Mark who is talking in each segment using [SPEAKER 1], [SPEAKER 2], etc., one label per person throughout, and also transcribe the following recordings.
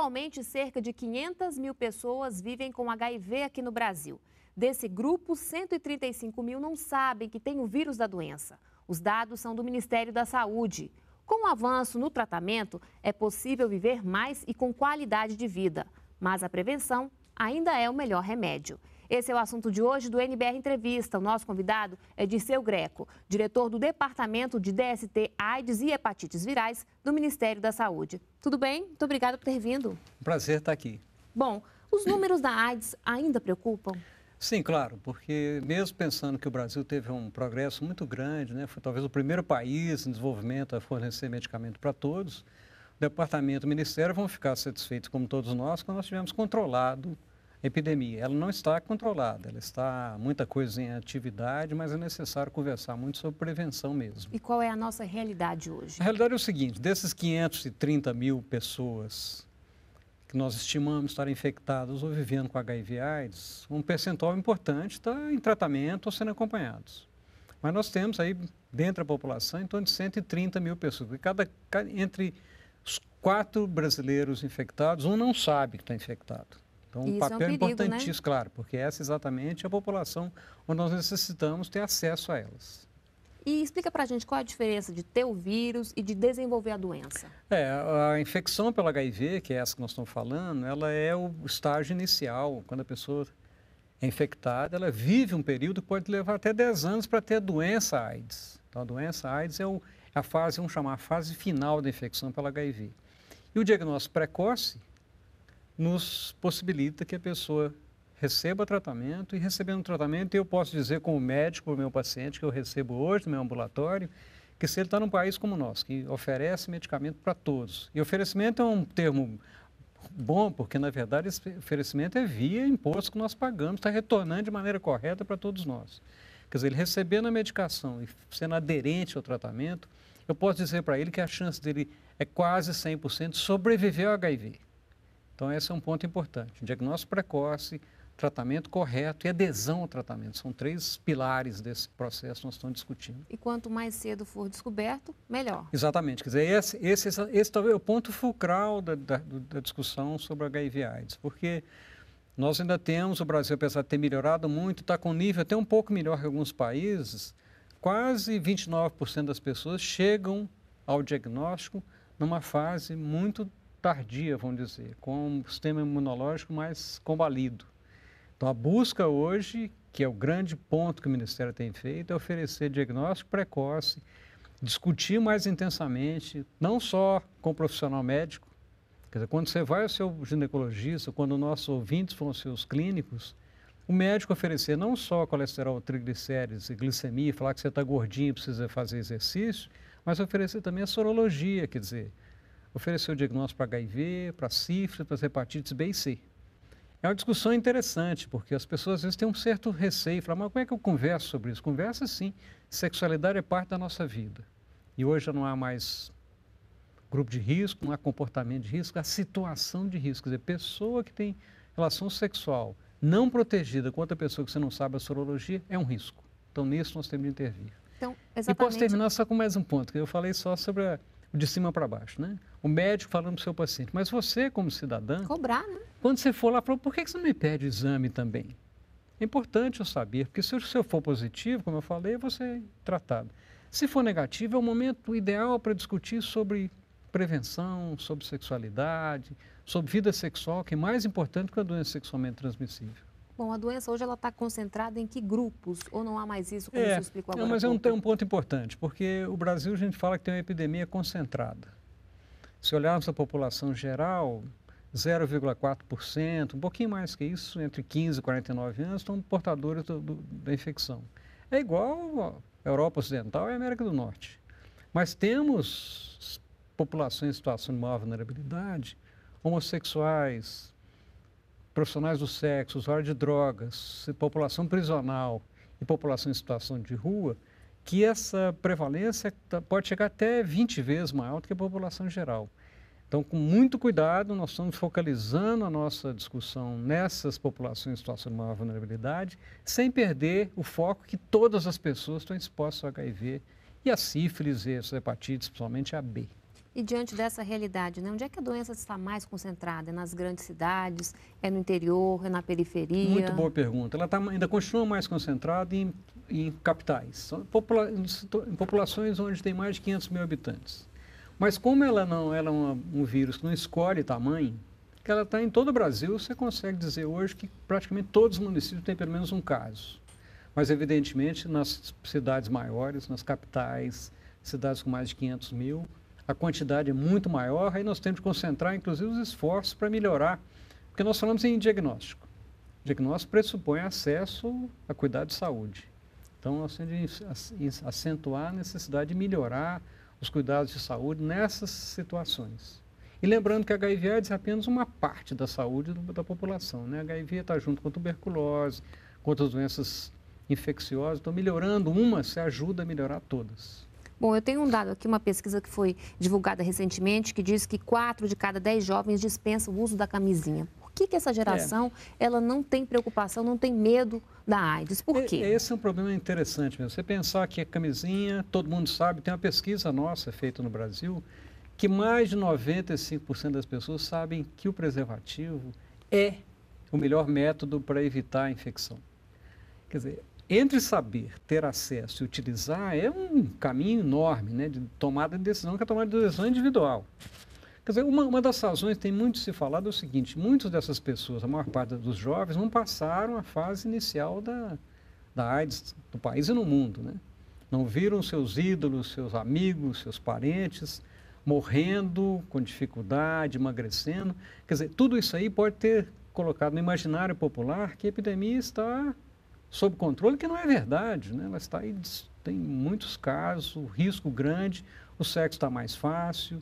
[SPEAKER 1] Atualmente, cerca de 500 mil pessoas vivem com HIV aqui no Brasil. Desse grupo, 135 mil não sabem que tem o vírus da doença. Os dados são do Ministério da Saúde. Com o avanço no tratamento, é possível viver mais e com qualidade de vida, mas a prevenção ainda é o melhor remédio. Esse é o assunto de hoje do NBR Entrevista. O nosso convidado é Dirceu Greco, diretor do Departamento de DST, AIDS e Hepatites Virais do Ministério da Saúde. Tudo bem? Muito obrigada por ter vindo.
[SPEAKER 2] Prazer estar aqui.
[SPEAKER 1] Bom, os números da AIDS ainda preocupam?
[SPEAKER 2] Sim, claro, porque mesmo pensando que o Brasil teve um progresso muito grande, né, foi talvez o primeiro país em desenvolvimento a fornecer medicamento para todos, o departamento, o ministério vão ficar satisfeitos, como todos nós, quando nós tivemos controlado epidemia. Ela não está controlada, ela está muita coisa em atividade, mas é necessário conversar muito sobre prevenção mesmo.
[SPEAKER 1] E qual é a nossa realidade hoje? A
[SPEAKER 2] realidade é o seguinte: desses 530 mil pessoas que nós estimamos estar infectadas ou vivendo com HIV/AIDS, um percentual importante está em tratamento ou sendo acompanhados. Mas nós temos aí, dentro da população, em torno de 130 mil pessoas. E cada, entre os quatro brasileiros infectados, um não sabe que está infectado. Então, Isso é um papel é um perigo, né? importantíssimo, né? claro, porque essa é exatamente é a população onde nós necessitamos ter acesso a elas.
[SPEAKER 1] E explica para a gente qual é a diferença de ter o vírus e de desenvolver a doença.
[SPEAKER 2] É, a infecção pelo HIV, que é essa que nós estamos falando, ela é o estágio inicial, quando a pessoa é infectada, ela vive um período que pode levar até 10 anos para ter a doença AIDS. Então, a doença AIDS é o, é a fase, vamos chamar, a fase final da infecção pelo HIV. E o diagnóstico precoce nos possibilita que a pessoa receba tratamento e recebendo tratamento eu posso dizer como médico, o meu paciente que eu recebo hoje no meu ambulatório, que se ele está num país como o nosso, que oferece medicamento para todos. E oferecimento é um termo bom, porque na verdade esse oferecimento é via imposto que nós pagamos, está retornando de maneira correta para todos nós. Quer dizer, ele recebendo a medicação e sendo aderente ao tratamento, eu posso dizer para ele que a chance dele é quase 100% sobreviver ao HIV. Então, esse é um ponto importante. Diagnóstico precoce, tratamento correto e adesão ao tratamento. São três pilares desse processo que nós estamos discutindo.
[SPEAKER 1] E quanto mais cedo for descoberto, melhor.
[SPEAKER 2] Exatamente. Quer dizer, esse, esse, esse, esse talvez é o ponto fulcral da, da, da discussão sobre HIV AIDS, porque nós ainda temos, o Brasil, apesar de ter melhorado muito, está com um nível até um pouco melhor que alguns países, quase 29% das pessoas chegam ao diagnóstico numa fase muito tardia, vamos dizer, com um sistema imunológico mais combalido. Então, a busca hoje, que é o grande ponto que o Ministério tem feito, é oferecer diagnóstico precoce, discutir mais intensamente, não só com o profissional médico, quer dizer, quando você vai ao seu ginecologista, quando nossos ouvintes vão aos seus clínicos, o médico oferecer não só colesterol, triglicérides e glicemia, falar que você está gordinho e precisa fazer exercício, mas oferecer também a sorologia, quer dizer, ofereceu o diagnóstico para HIV, para sífilis, para hepatites B e C. É uma discussão interessante, porque as pessoas às vezes têm um certo receio, falam, mas como é que eu converso sobre isso? Conversa sim, sexualidade é parte da nossa vida. E hoje já não há mais grupo de risco, não há comportamento de risco, há situação de risco. Quer dizer, pessoa que tem relação sexual não protegida com outra pessoa que você não sabe a sorologia é um risco. Então, nisso nós temos de intervir.
[SPEAKER 1] Então, exatamente... E posso terminar
[SPEAKER 2] só com mais um ponto, que eu falei só sobre a de cima para baixo, né? O médico falando para o seu paciente, mas você, como cidadã. Cobrar, né? Quando você for lá, por que você não me pede exame também? É importante eu saber, porque se o seu for positivo, como eu falei, você é tratado. Se for negativo, é o momento ideal para discutir sobre prevenção, sobre sexualidade, sobre vida sexual, que é mais importante que a doença sexualmente transmissível.
[SPEAKER 1] Bom, a doença hoje ela está concentrada em que grupos? Ou não há mais isso, como é, você explicou agora? Não, mas é um, é um
[SPEAKER 2] ponto importante, porque o Brasil a gente fala que tem uma epidemia concentrada. Se olharmos a população geral, 0,4%, um pouquinho mais que isso, entre 15 e 49 anos, estão portadores do, do, da infecção. É igual a Europa Ocidental e a América do Norte. Mas temos populações em situação de maior vulnerabilidade, homossexuais, profissionais do sexo, usuário de drogas, população prisional e população em situação de rua, que essa prevalência tá, pode chegar até 20 vezes maior do que a população geral. Então, com muito cuidado, nós estamos focalizando a nossa discussão nessas populações em situação de maior vulnerabilidade, sem perder o foco que todas as pessoas estão expostas ao HIV e a sífilis e a hepatites, principalmente a B.
[SPEAKER 1] E diante dessa realidade, né, onde é que a doença está mais concentrada? É nas grandes cidades? É no interior? É na periferia? Muito boa
[SPEAKER 2] pergunta. Ela tá, ainda continua mais concentrada em, em capitais, popula em populações onde tem mais de 500 mil habitantes. Mas como ela não ela é uma, um vírus que não escolhe tamanho, que ela está em todo o Brasil, você consegue dizer hoje que praticamente todos os municípios têm pelo menos um caso. Mas, evidentemente, nas cidades maiores, nas capitais, cidades com mais de 500 mil, a quantidade é muito maior, aí nós temos que concentrar, inclusive, os esforços para melhorar. Porque nós falamos em diagnóstico. diagnóstico pressupõe acesso a cuidado de saúde. Então, nós temos que acentuar a necessidade de melhorar os cuidados de saúde nessas situações. E lembrando que HIV AIDS é apenas uma parte da saúde da população. Né? HIV está junto com a tuberculose, com outras doenças infecciosas. Então, melhorando uma, se ajuda a melhorar todas.
[SPEAKER 1] Bom, eu tenho um dado aqui, uma pesquisa que foi divulgada recentemente, que diz que 4 de cada 10 jovens dispensam o uso da camisinha. Por que, que essa geração é. ela não tem preocupação, não tem medo da AIDS?
[SPEAKER 2] Por quê? Esse é um problema interessante mesmo. Você pensar que a camisinha, todo mundo sabe, tem uma pesquisa nossa é feita no Brasil, que mais de 95% das pessoas sabem que o preservativo é o melhor método para evitar a infecção. Quer dizer, entre saber, ter acesso e utilizar é um caminho enorme né, de tomada de decisão, que é a tomada de decisão individual. Quer dizer, uma, uma das razões tem muito se falado é o seguinte: muitas dessas pessoas, a maior parte dos jovens, não passaram a fase inicial da, da AIDS no país e no mundo. Né? Não viram seus ídolos, seus amigos, seus parentes morrendo com dificuldade, emagrecendo. Quer dizer, tudo isso aí pode ter colocado no imaginário popular que a epidemia está sob controle, que não é verdade. Né? Ela está aí, tem muitos casos, risco grande, o sexo está mais fácil,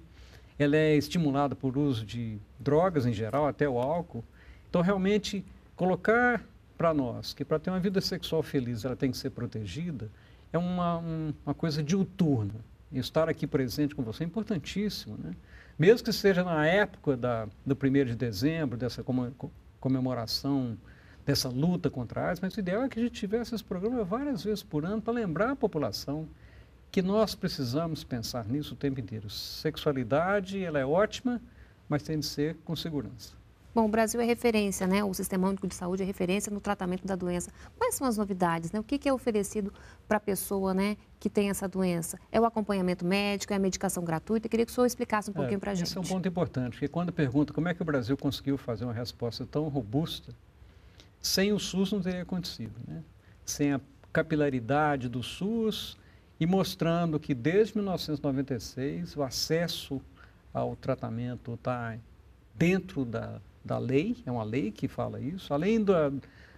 [SPEAKER 2] ela é estimulada por uso de drogas em geral, até o álcool. Então, realmente, colocar para nós que para ter uma vida sexual feliz ela tem que ser protegida é uma, um, uma coisa diuturna. estar aqui presente com você é importantíssimo. Né? Mesmo que seja na época da, do 1 de dezembro, dessa comemoração dessa luta contra a AIDS, mas o ideal é que a gente tivesse esse programa várias vezes por ano para lembrar a população que nós precisamos pensar nisso o tempo inteiro. Sexualidade, ela é ótima, mas tem de ser com segurança.
[SPEAKER 1] Bom, o Brasil é referência, né? O Sistema Único de Saúde é referência no tratamento da doença. Quais são as novidades, né? O que, é oferecido para a pessoa, né, que tem essa doença? É o acompanhamento médico, é a medicação gratuita? Eu queria que o senhor explicasse um é, pouquinho é, para a gente. Esse é um ponto
[SPEAKER 2] importante, porque quando pergunta como é que o Brasil conseguiu fazer uma resposta tão robusta, sem o SUS não teria acontecido. Né? Sem a capilaridade do SUS e mostrando que desde 1996 o acesso ao tratamento está dentro da, da lei, é uma lei que fala isso, além do,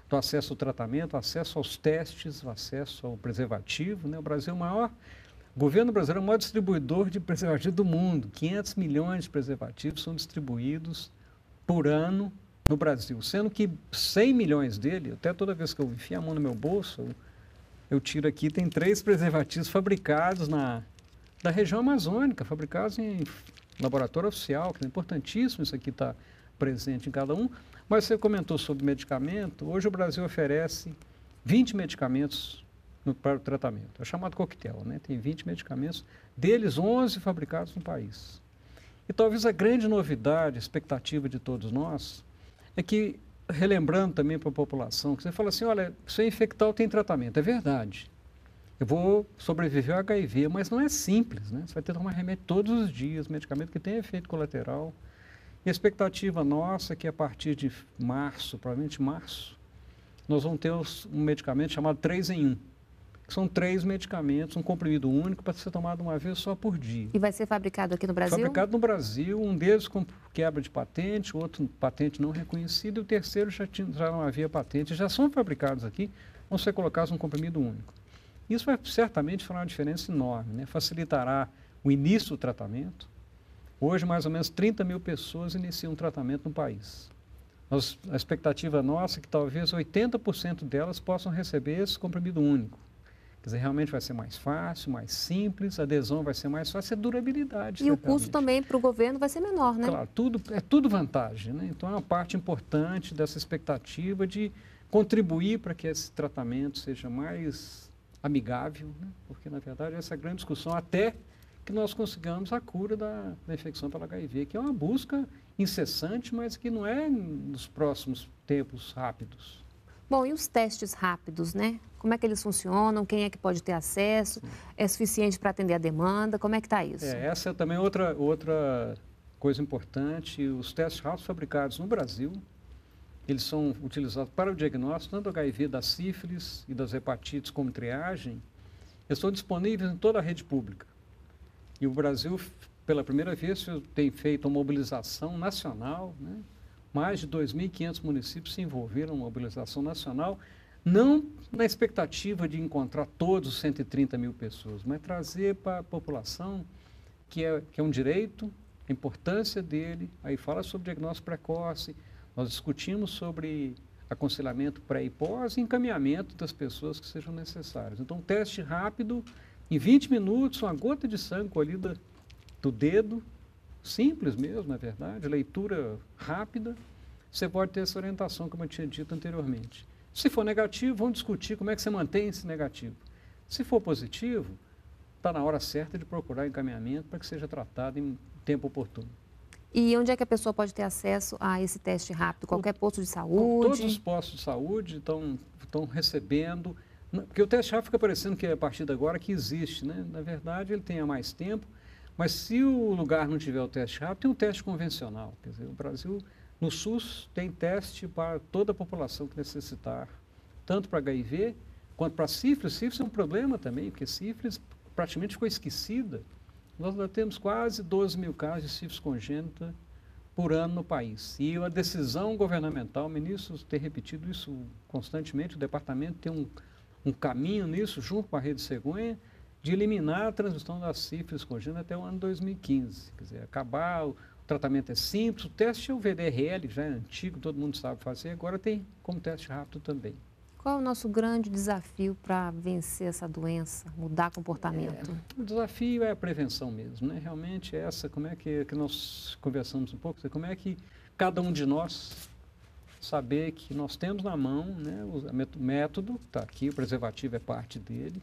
[SPEAKER 2] do acesso ao tratamento, acesso aos testes, acesso ao preservativo. Né? O Brasil é o maior, o governo brasileiro é o maior distribuidor de preservativo do mundo. 500 milhões de preservativos são distribuídos por ano no Brasil, sendo que 100 milhões dele, até toda vez que eu enfio a mão no meu bolso, eu tiro aqui, tem três preservativos fabricados na da região amazônica, fabricados em laboratório oficial, que é importantíssimo isso aqui está presente em cada um. Mas você comentou sobre medicamento, hoje o Brasil oferece 20 medicamentos no, para o tratamento, é chamado coquetel, né? tem 20 medicamentos, deles 11 fabricados no país. E talvez a grande novidade, expectativa de todos nós, é que, relembrando também para a população, que você fala assim, olha, se eu infectar, tem tratamento. É verdade. Eu vou sobreviver ao HIV, mas não é simples, né? Você vai ter que tomar remédio todos os dias, medicamento que tem efeito colateral. E a expectativa nossa é que a partir de março, provavelmente março, nós vamos ter um medicamento chamado 3 em 1 são três medicamentos, um comprimido único para ser tomado
[SPEAKER 1] uma vez só por dia. E vai ser fabricado aqui no Brasil? Fabricado
[SPEAKER 2] no Brasil, um deles com quebra de patente, outro patente não reconhecida, e o terceiro já, tinha, já não havia patente, já são fabricados aqui, vão ser colocados um comprimido único. Isso vai certamente fazer uma diferença enorme, né? facilitará o início do tratamento. Hoje, mais ou menos 30 mil pessoas iniciam o tratamento no país. a expectativa nossa é que talvez 80% delas possam receber esse comprimido único. Quer dizer, realmente vai ser mais fácil, mais simples, a adesão vai ser mais fácil, a é durabilidade. E o custo
[SPEAKER 1] também para o governo vai ser menor, né? Claro,
[SPEAKER 2] tudo, é tudo vantagem, né? Então é uma parte importante dessa expectativa de contribuir para que esse tratamento seja mais amigável, né? porque na verdade essa é a grande discussão até que nós consigamos a cura da, da infecção pelo HIV, que é uma busca incessante, mas que não é nos próximos tempos rápidos.
[SPEAKER 1] Bom, e os testes rápidos, né? Como é que eles funcionam? Quem é que pode ter acesso? É suficiente para atender a demanda? Como é que está isso? É,
[SPEAKER 2] essa é também outra, outra coisa importante. Os testes rápidos fabricados no Brasil, eles são utilizados para o diagnóstico tanto do HIV, da sífilis e das hepatites como triagem. Eles estão disponíveis em toda a rede pública. E o Brasil, pela primeira vez, tem feito uma mobilização nacional, né? Mais de 2.500 municípios se envolveram na mobilização nacional, não na expectativa de encontrar todos os 130 mil pessoas, mas trazer para a população que é, que é um direito, a importância dele. Aí fala sobre diagnóstico precoce, nós discutimos sobre aconselhamento pré e pós e encaminhamento das pessoas que sejam necessárias. Então, teste rápido, em 20 minutos, uma gota de sangue colhida do dedo simples mesmo, na é verdade, leitura rápida, você pode ter essa orientação, como eu tinha dito anteriormente. Se for negativo, vamos discutir como é que você mantém esse negativo. Se for positivo, está na hora certa de procurar encaminhamento para que seja tratado em tempo oportuno.
[SPEAKER 1] E onde é que a pessoa pode ter acesso a esse teste rápido? Qualquer posto de saúde? Todos os
[SPEAKER 2] postos de saúde estão, estão recebendo. Porque o teste rápido fica parecendo que é a partir de agora que existe, né? Na verdade, ele tem há mais tempo, mas se o lugar não tiver o teste rápido, tem um teste convencional. Quer dizer, o Brasil, no SUS, tem teste para toda a população que necessitar, tanto para HIV quanto para sífilis. Sífilis é um problema também, porque sífilis praticamente ficou esquecida. Nós já temos quase 12 mil casos de sífilis congênita por ano no país. E a decisão governamental, o ministro tem repetido isso constantemente, o departamento tem um, um caminho nisso, junto com a rede cegonha, de eliminar a transmissão das sífilis congênita até o ano 2015. Quer dizer, acabar, o tratamento é simples, o teste é o VDRL, já é antigo, todo mundo sabe fazer, agora tem como teste rápido também.
[SPEAKER 1] Qual é o nosso grande desafio para vencer essa doença, mudar comportamento? É, o
[SPEAKER 2] desafio é a prevenção mesmo, né? Realmente é essa, como é que, que nós conversamos um pouco, como é que cada um de nós saber que nós temos na mão né, o método, está aqui, o preservativo é parte dele,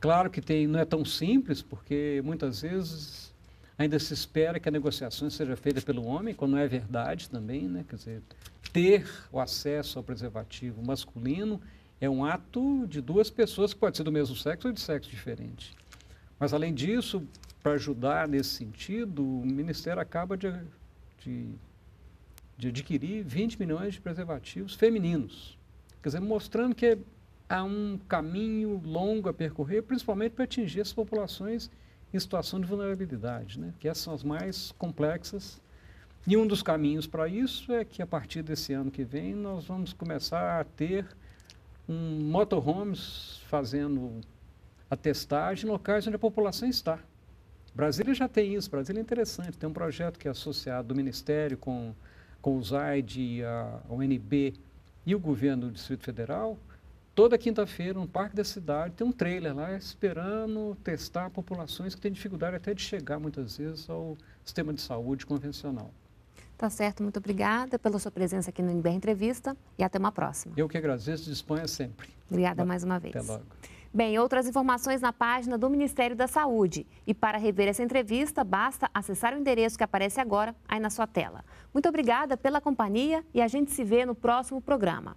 [SPEAKER 2] Claro que tem, não é tão simples, porque muitas vezes ainda se espera que a negociação seja feita pelo homem, quando não é verdade também, né? Quer dizer, ter o acesso ao preservativo masculino é um ato de duas pessoas que pode ser do mesmo sexo ou de sexo diferente. Mas além disso, para ajudar nesse sentido, o Ministério acaba de, de, de adquirir 20 milhões de preservativos femininos. Quer dizer, mostrando que é há um caminho longo a percorrer, principalmente para atingir as populações em situação de vulnerabilidade, né? que essas são as mais complexas. E um dos caminhos para isso é que a partir desse ano que vem nós vamos começar a ter um motorhomes fazendo a testagem em locais onde a população está. Brasília já tem isso, Brasília é interessante, tem um projeto que é associado do Ministério com, com o ZAID, a UNB e o governo do Distrito Federal, toda quinta-feira, no Parque da Cidade, tem um trailer lá esperando testar populações que têm dificuldade até de chegar, muitas vezes, ao sistema de saúde convencional.
[SPEAKER 1] Tá certo, muito obrigada pela sua presença aqui no NBR Entrevista e até uma próxima.
[SPEAKER 2] Eu que agradeço, disponha sempre.
[SPEAKER 1] Obrigada mais uma vez. Até logo. Bem, outras informações na página do Ministério da Saúde. E para rever essa entrevista, basta acessar o endereço que aparece agora aí na sua tela. Muito obrigada pela companhia e a gente se vê no próximo programa.